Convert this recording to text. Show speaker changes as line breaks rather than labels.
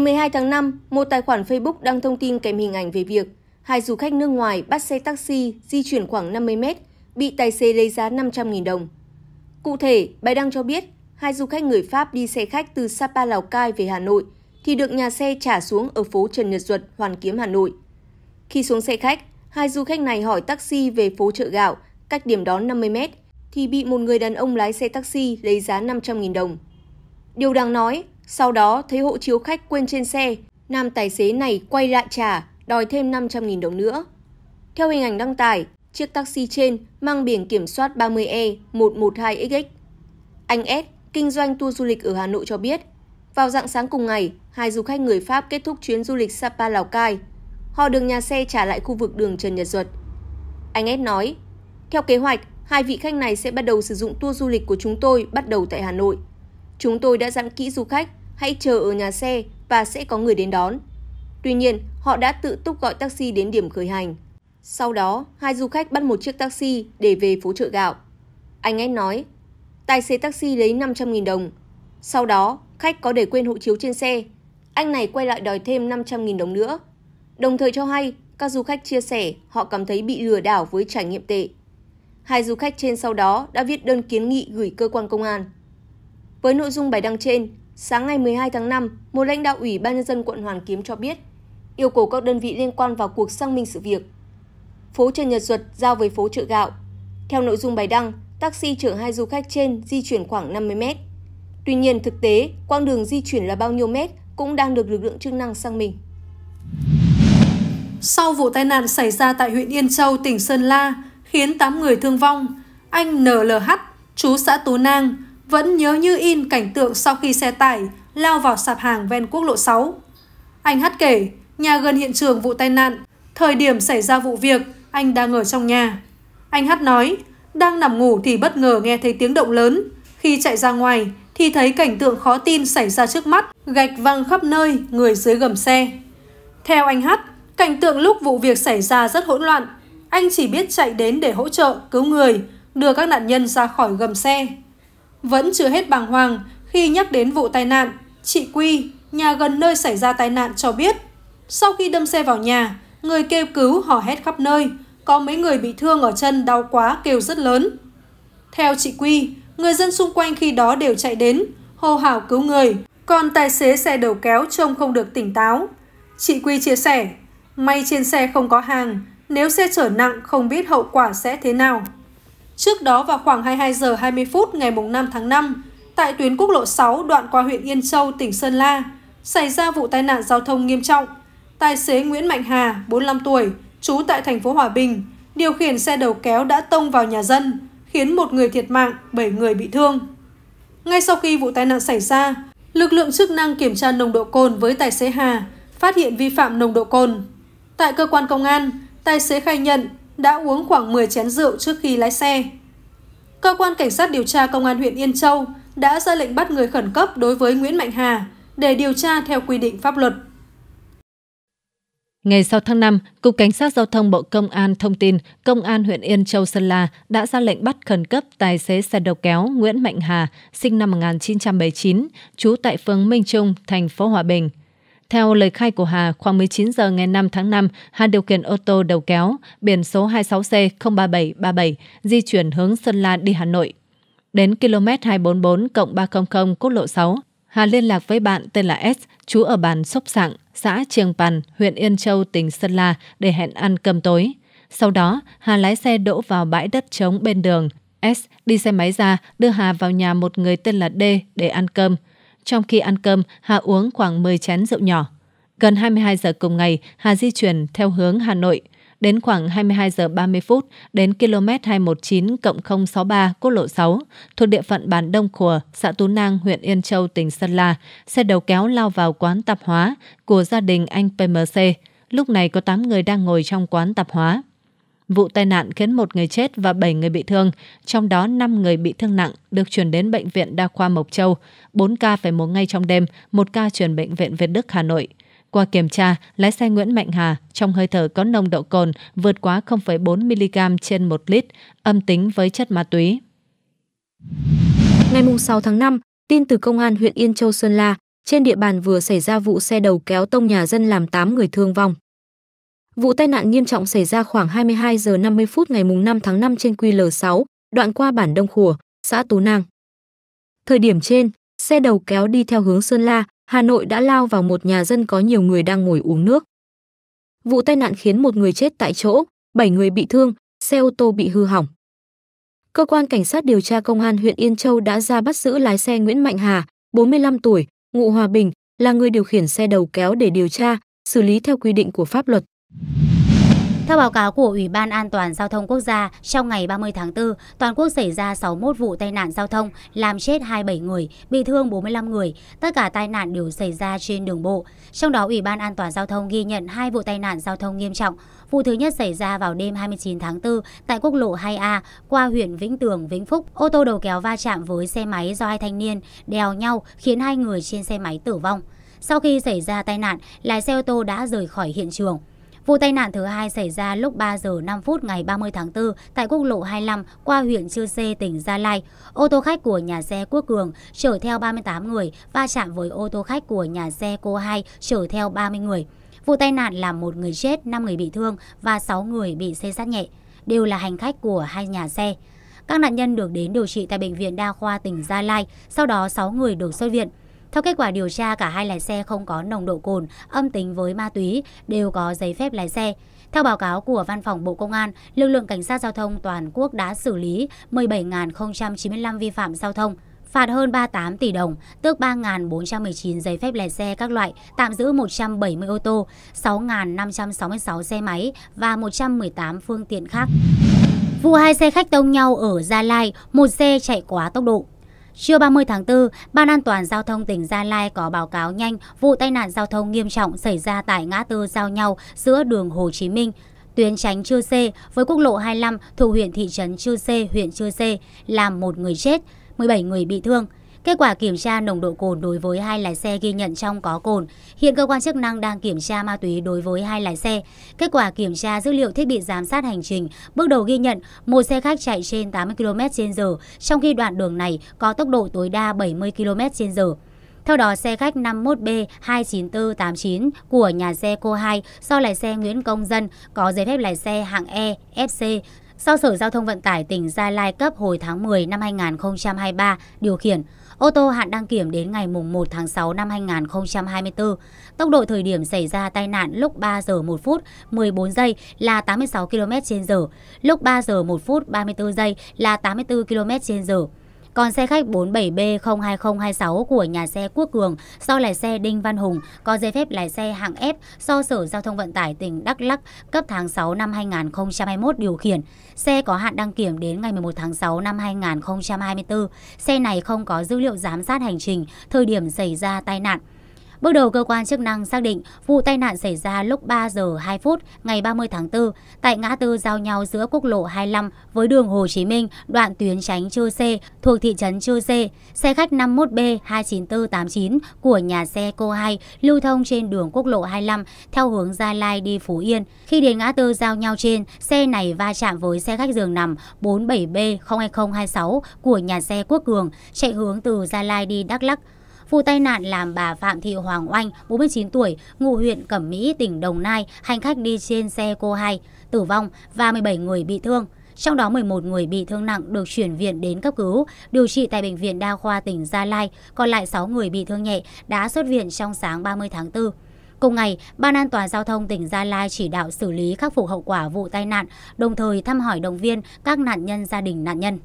Ngày 12 tháng 5, một tài khoản Facebook đăng thông tin kèm hình ảnh về việc hai du khách nước ngoài bắt xe taxi di chuyển khoảng 50 mét, bị tài xế lấy giá 500.000 đồng. Cụ thể, bài đăng cho biết hai du khách người Pháp đi xe khách từ Sapa Lào Cai về Hà Nội thì được nhà xe trả xuống ở phố Trần Nhật Duật, Hoàn Kiếm, Hà Nội. Khi xuống xe khách, hai du khách này hỏi taxi về phố chợ gạo, cách điểm đón 50 mét, thì bị một người đàn ông lái xe taxi lấy giá 500.000 đồng. Điều đáng nói, sau đó thấy hộ chiếu khách quên trên xe, nam tài xế này quay lại trả, đòi thêm 500.000 đồng nữa. Theo hình ảnh đăng tải, chiếc taxi trên mang biển kiểm soát 30E112XX. Anh S, kinh doanh tour du lịch ở Hà Nội cho biết, vào dạng sáng cùng ngày, hai du khách người Pháp kết thúc chuyến du lịch Sapa Lào Cai. Họ được nhà xe trả lại khu vực đường Trần Nhật Duật. Anh S nói, theo kế hoạch, hai vị khách này sẽ bắt đầu sử dụng tour du lịch của chúng tôi bắt đầu tại Hà Nội. Chúng tôi đã dặn kỹ du khách hãy chờ ở nhà xe và sẽ có người đến đón. Tuy nhiên, họ đã tự túc gọi taxi đến điểm khởi hành. Sau đó, hai du khách bắt một chiếc taxi để về phố chợ gạo. Anh ấy nói, tài xế taxi lấy 500.000 đồng. Sau đó, khách có để quên hộ chiếu trên xe. Anh này quay lại đòi thêm 500.000 đồng nữa. Đồng thời cho hay, các du khách chia sẻ họ cảm thấy bị lừa đảo với trải nghiệm tệ. Hai du khách trên sau đó đã viết đơn kiến nghị gửi cơ quan công an. Với nội dung bài đăng trên, Sáng ngày 12 tháng 5, một lãnh đạo Ủy ban nhân dân quận Hoàn Kiếm cho biết, yêu cầu các đơn vị liên quan vào cuộc xác minh sự việc. Phố Trần Nhật Duật giao với phố chợ gạo. Theo nội dung bài đăng, taxi chở hai du khách trên di chuyển khoảng 50 mét. Tuy nhiên thực tế, quãng đường di chuyển là bao nhiêu mét cũng đang được lực lượng chức năng xác minh. Sau vụ tai
nạn xảy ra tại huyện Yên Châu, tỉnh Sơn La, khiến 8 người thương vong, anh NLH, chú xã Tú Nang, vẫn nhớ như in cảnh tượng sau khi xe tải lao vào sạp hàng ven quốc lộ 6. Anh Hát kể, nhà gần hiện trường vụ tai nạn, thời điểm xảy ra vụ việc, anh đang ở trong nhà. Anh Hát nói, đang nằm ngủ thì bất ngờ nghe thấy tiếng động lớn. Khi chạy ra ngoài thì thấy cảnh tượng khó tin xảy ra trước mắt, gạch văng khắp nơi, người dưới gầm xe. Theo anh Hát, cảnh tượng lúc vụ việc xảy ra rất hỗn loạn. Anh chỉ biết chạy đến để hỗ trợ, cứu người, đưa các nạn nhân ra khỏi gầm xe. Vẫn chưa hết bàng hoàng khi nhắc đến vụ tai nạn, chị Quy, nhà gần nơi xảy ra tai nạn cho biết, sau khi đâm xe vào nhà, người kêu cứu hò hét khắp nơi, có mấy người bị thương ở chân đau quá kêu rất lớn. Theo chị Quy, người dân xung quanh khi đó đều chạy đến, hô hào cứu người, còn tài xế xe đầu kéo trông không được tỉnh táo. Chị Quy chia sẻ, may trên xe không có hàng, nếu xe chở nặng không biết hậu quả sẽ thế nào. Trước đó vào khoảng 22 giờ 20 phút ngày 5 tháng 5, tại tuyến quốc lộ 6 đoạn qua huyện Yên Châu, tỉnh Sơn La, xảy ra vụ tai nạn giao thông nghiêm trọng. Tài xế Nguyễn Mạnh Hà, 45 tuổi, trú tại thành phố Hòa Bình, điều khiển xe đầu kéo đã tông vào nhà dân, khiến một người thiệt mạng, 7 người bị thương. Ngay sau khi vụ tai nạn xảy ra, lực lượng chức năng kiểm tra nồng độ cồn với tài xế Hà, phát hiện vi phạm nồng độ cồn. Tại cơ quan công an, tài xế khai nhận đã uống khoảng 10 chén rượu trước khi lái xe. Cơ quan Cảnh sát điều tra Công an huyện Yên Châu đã ra lệnh bắt người khẩn cấp đối với Nguyễn Mạnh Hà để
điều tra theo quy định pháp luật. Ngày 6 tháng 5, Cục Cảnh sát Giao thông Bộ Công an thông tin Công an huyện Yên Châu Sơn La đã ra lệnh bắt khẩn cấp tài xế xe đầu kéo Nguyễn Mạnh Hà, sinh năm 1979, trú tại phường Minh Trung, thành phố Hòa Bình. Theo lời khai của Hà, khoảng 19 giờ ngày 5 tháng 5, Hà điều khiển ô tô đầu kéo biển số 26C03737 di chuyển hướng Sơn La đi Hà Nội. Đến km 244 300 quốc lộ 6, Hà liên lạc với bạn tên là S, chú ở bản Sóc Sạng, xã Trường Pàn, huyện Yên Châu, tỉnh Sơn La để hẹn ăn cơm tối. Sau đó, Hà lái xe đỗ vào bãi đất trống bên đường. S đi xe máy ra đưa Hà vào nhà một người tên là D để ăn cơm – trong khi ăn cơm, Hà uống khoảng 10 chén rượu nhỏ. Gần 22 giờ cùng ngày, Hà di chuyển theo hướng Hà Nội. Đến khoảng 22 giờ 30 phút, đến km 219 063 quốc lộ 6, thuộc địa phận bản Đông Khùa, xã Tú Nang, huyện Yên Châu, tỉnh Sơn La, xe đầu kéo lao vào quán tạp hóa của gia đình anh PMC. Lúc này có 8 người đang ngồi trong quán tạp hóa. Vụ tai nạn khiến một người chết và 7 người bị thương, trong đó 5 người bị thương nặng được chuyển đến Bệnh viện Đa khoa Mộc Châu, 4 ca phải mổ ngay trong đêm, 1 ca chuyển Bệnh viện Việt Đức Hà Nội. Qua kiểm tra, lái xe Nguyễn Mạnh Hà trong hơi thở có nồng độ cồn vượt quá 0,4mg trên 1 lít, âm tính với chất ma túy.
Ngày 6 tháng 5, tin từ Công an huyện Yên Châu Sơn La, trên địa bàn vừa xảy ra vụ xe đầu kéo tông nhà dân làm 8 người thương vong. Vụ tai nạn nghiêm trọng xảy ra khoảng 22 giờ 50 phút ngày 5 tháng 5 trên QL6, đoạn qua bản Đông Khủa, xã Tú Nang. Thời điểm trên, xe đầu kéo đi theo hướng Sơn La, Hà Nội đã lao vào một nhà dân có nhiều người đang ngồi uống nước. Vụ tai nạn khiến một người chết tại chỗ, 7 người bị thương, xe ô tô bị hư hỏng. Cơ quan cảnh sát điều tra công an huyện Yên Châu đã ra bắt giữ lái xe Nguyễn Mạnh Hà, 45 tuổi, ngụ Hòa Bình,
là người điều khiển xe đầu kéo để điều tra, xử lý theo quy định của pháp luật. Theo báo cáo của Ủy ban An toàn Giao thông Quốc gia, trong ngày 30 tháng 4, toàn quốc xảy ra 61 vụ tai nạn giao thông, làm chết 27 người, bị thương 45 người. Tất cả tai nạn đều xảy ra trên đường bộ. Trong đó, Ủy ban An toàn Giao thông ghi nhận hai vụ tai nạn giao thông nghiêm trọng. Vụ thứ nhất xảy ra vào đêm 29 tháng 4 tại quốc lộ 2A qua huyện Vĩnh Tường, Vĩnh Phúc. Ô tô đầu kéo va chạm với xe máy do hai thanh niên đèo nhau khiến hai người trên xe máy tử vong. Sau khi xảy ra tai nạn, lái xe ô tô đã rời khỏi hiện trường. Vụ tai nạn thứ hai xảy ra lúc 3 giờ 5 phút ngày 30 tháng 4 tại quốc lộ 25 qua huyện Chư Sê, tỉnh Gia Lai. Ô tô khách của nhà xe Quốc Cường chở theo 38 người va chạm với ô tô khách của nhà xe Cô Hai chở theo 30 người. Vụ tai nạn làm một người chết, 5 người bị thương và 6 người bị xây sát nhẹ, đều là hành khách của hai nhà xe. Các nạn nhân được đến điều trị tại Bệnh viện Đa khoa tỉnh Gia Lai, sau đó 6 người được xuất viện. Theo kết quả điều tra, cả hai lái xe không có nồng độ cồn, âm tính với ma túy, đều có giấy phép lái xe. Theo báo cáo của Văn phòng Bộ Công an, lực lượng cảnh sát giao thông toàn quốc đã xử lý 17.095 vi phạm giao thông, phạt hơn 38 tỷ đồng, tước 3.419 giấy phép lái xe các loại, tạm giữ 170 ô tô, 6.566 xe máy và 118 phương tiện khác. Vụ hai xe khách tông nhau ở Gia Lai, một xe chạy quá tốc độ. Trưa 30 tháng 4, Ban an toàn giao thông tỉnh Gia Lai có báo cáo nhanh vụ tai nạn giao thông nghiêm trọng xảy ra tại ngã tư giao nhau giữa đường Hồ Chí Minh, tuyến tránh Chư Sê với quốc lộ 25 thuộc huyện thị trấn Chư Sê, huyện Chư Sê, làm một người chết, 17 người bị thương. Kết quả kiểm tra nồng độ cồn đối với hai lái xe ghi nhận trong có cồn. Hiện cơ quan chức năng đang kiểm tra ma túy đối với hai lái xe. Kết quả kiểm tra dữ liệu thiết bị giám sát hành trình, bước đầu ghi nhận một xe khách chạy trên 80 km/h, trong khi đoạn đường này có tốc độ tối đa 70 km/h. Theo đó, xe khách 51B29489 của nhà xe Cô 2 do lái xe Nguyễn Công Dân có giấy phép lái xe hạng E, FC do Sở Giao thông Vận tải tỉnh Gia Lai cấp hồi tháng 10 năm 2023 điều khiển, ô tô hạn đăng kiểm đến ngày 1 tháng 6 năm 2024. Tốc độ thời điểm xảy ra tai nạn lúc 3 giờ 1 phút 14 giây là 86 km/h, lúc 3 giờ 1 phút 34 giây là 84 km/h. Còn xe khách 47B02026 của nhà xe Quốc Cường do lái xe Đinh Văn Hùng có giấy phép lái xe hạng F do Sở Giao thông Vận tải tỉnh Đắk Lắk cấp tháng 6 năm 2021 điều khiển. Xe có hạn đăng kiểm đến ngày 11 tháng 6 năm 2024. Xe này không có dữ liệu giám sát hành trình thời điểm xảy ra tai nạn. Bước đầu cơ quan chức năng xác định vụ tai nạn xảy ra lúc 3 giờ 2 phút ngày 30 tháng 4 tại ngã tư giao nhau giữa quốc lộ 25 với đường Hồ Chí Minh, đoạn tuyến tránh Chư C thuộc thị trấn Chư C. Xe khách 51B29489 của nhà xe Cô Hai lưu thông trên đường quốc lộ 25 theo hướng Gia Lai đi Phú Yên. Khi đến ngã tư giao nhau trên, xe này va chạm với xe khách giường nằm 47B02026 của nhà xe Quốc Cường chạy hướng từ Gia Lai đi Đắk Lắk Vụ tai nạn làm bà Phạm Thị Hoàng Oanh, 49 tuổi, ngụ huyện Cẩm Mỹ, tỉnh Đồng Nai, hành khách đi trên xe cô hai tử vong và 17 người bị thương trong đó 11 người bị thương nặng được chuyển viện đến cấp cứu, điều trị tại Bệnh viện Đa khoa tỉnh Gia Lai, còn lại 6 người bị thương nhẹ đã xuất viện trong sáng 30 tháng 4. Cùng ngày, Ban an toàn giao thông tỉnh Gia Lai chỉ đạo xử lý khắc phục hậu quả vụ tai nạn, đồng thời thăm hỏi động viên các nạn nhân gia đình nạn nhân.